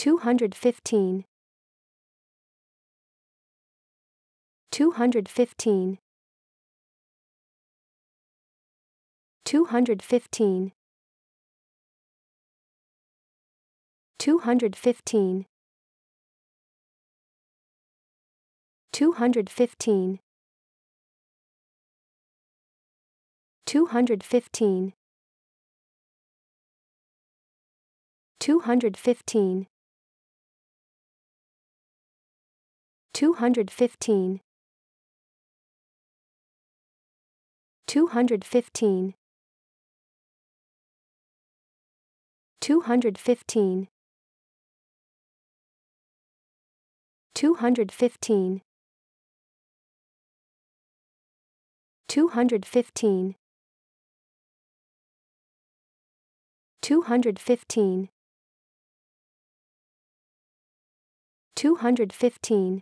215 215 215 215 215 215 215 215 215 215 215 215 215 215